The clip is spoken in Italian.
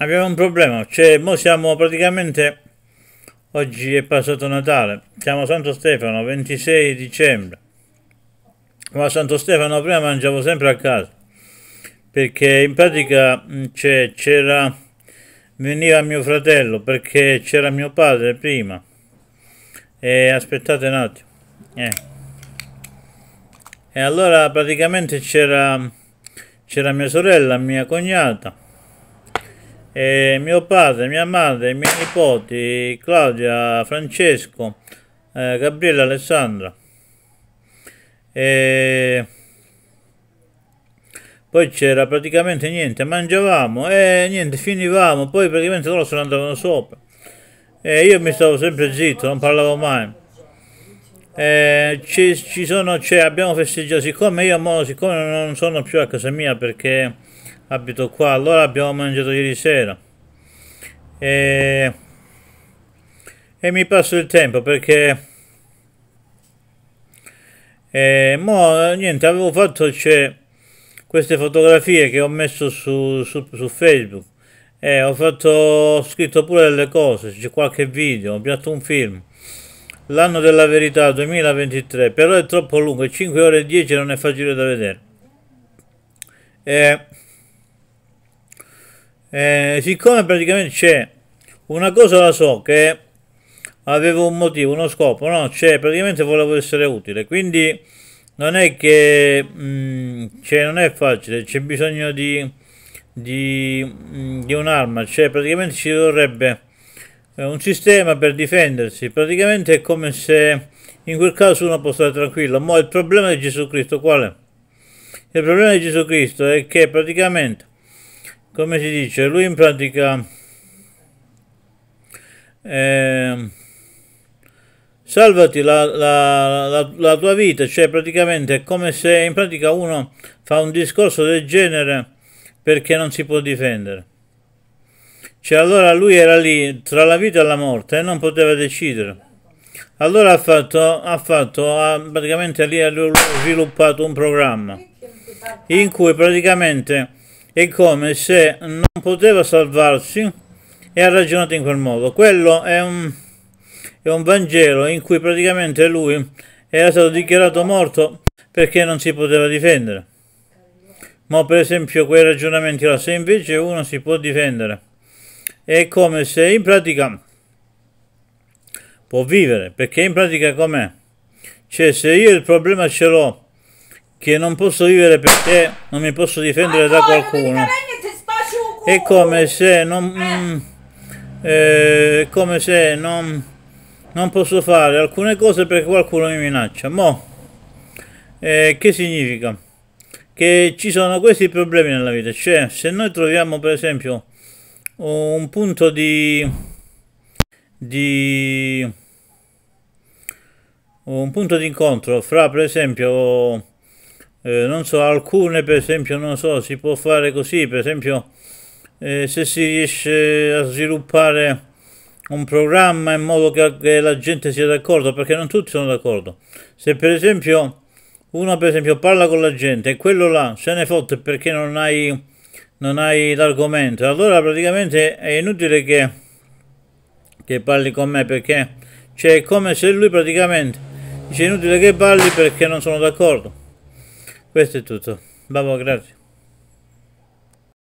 Abbiamo un problema, cioè, mo siamo praticamente, oggi è passato Natale, siamo a Santo Stefano, 26 dicembre, ma a Santo Stefano prima mangiavo sempre a casa, perché in pratica c'era, veniva mio fratello, perché c'era mio padre prima, e aspettate un attimo, eh. e allora praticamente c'era, c'era mia sorella, mia cognata, eh, mio padre, mia madre, i miei nipoti, Claudia, Francesco, eh, Gabriele, Alessandra. E poi c'era praticamente niente, mangiavamo e niente, finivamo, poi praticamente loro se ne andavano sopra. E io mi stavo sempre zitto, non parlavo mai. Eh, ci, ci sono, cioè, abbiamo festeggiato, siccome io mo, siccome non sono più a casa mia perché abito qua allora abbiamo mangiato ieri sera e, e mi passo il tempo perché e mo niente avevo fatto cioè, queste fotografie che ho messo su, su, su facebook e ho fatto ho scritto pure delle cose c'è qualche video ho piatto un film l'anno della verità 2023 però è troppo lungo 5 ore e 10 non è facile da vedere e eh, siccome praticamente c'è una cosa la so che avevo un motivo, uno scopo, no, cioè praticamente volevo essere utile, quindi non è che mh, mm, cioè, non è facile, c'è bisogno di, di, mm, di un'arma, cioè praticamente ci vorrebbe eh, un sistema per difendersi, praticamente è come se in quel caso uno può stare tranquillo, ma il problema di Gesù Cristo qual è? Il problema di Gesù Cristo è che praticamente come si dice, lui in pratica eh, salvati la, la, la, la, tua vita, cioè praticamente è come se in pratica uno fa un discorso del genere perché non si può difendere. Cioè allora lui era lì tra la vita e la morte e non poteva decidere. Allora ha fatto, ha fatto ha, praticamente lì ha sviluppato un programma in cui praticamente è come se non poteva salvarsi e ha ragionato in quel modo. Quello è un, è un Vangelo in cui praticamente lui era stato dichiarato morto perché non si poteva difendere. Ma per esempio quei ragionamenti là, se invece uno si può difendere, è come se in pratica può vivere, perché in pratica com'è? Cioè se io il problema ce l'ho che non posso vivere perché non mi posso difendere Ancora, da qualcuno. È come se non... Eh. Mm, eh, come se non, non... posso fare alcune cose perché qualcuno mi minaccia. Mo, eh, che significa? Che ci sono questi problemi nella vita. Cioè, se noi troviamo per esempio un punto di... di un punto di incontro fra per esempio eh, non so, alcune per esempio, non so, si può fare così, per esempio eh, se si riesce a sviluppare un programma in modo che, che la gente sia d'accordo, perché non tutti sono d'accordo. Se per esempio uno per esempio parla con la gente e quello là se ne fotte perché non hai, non hai l'argomento, allora praticamente è inutile che, che parli con me perché cioè, è come se lui praticamente dice inutile che parli perché non sono d'accordo. Questo è tutto. Bravo, grazie.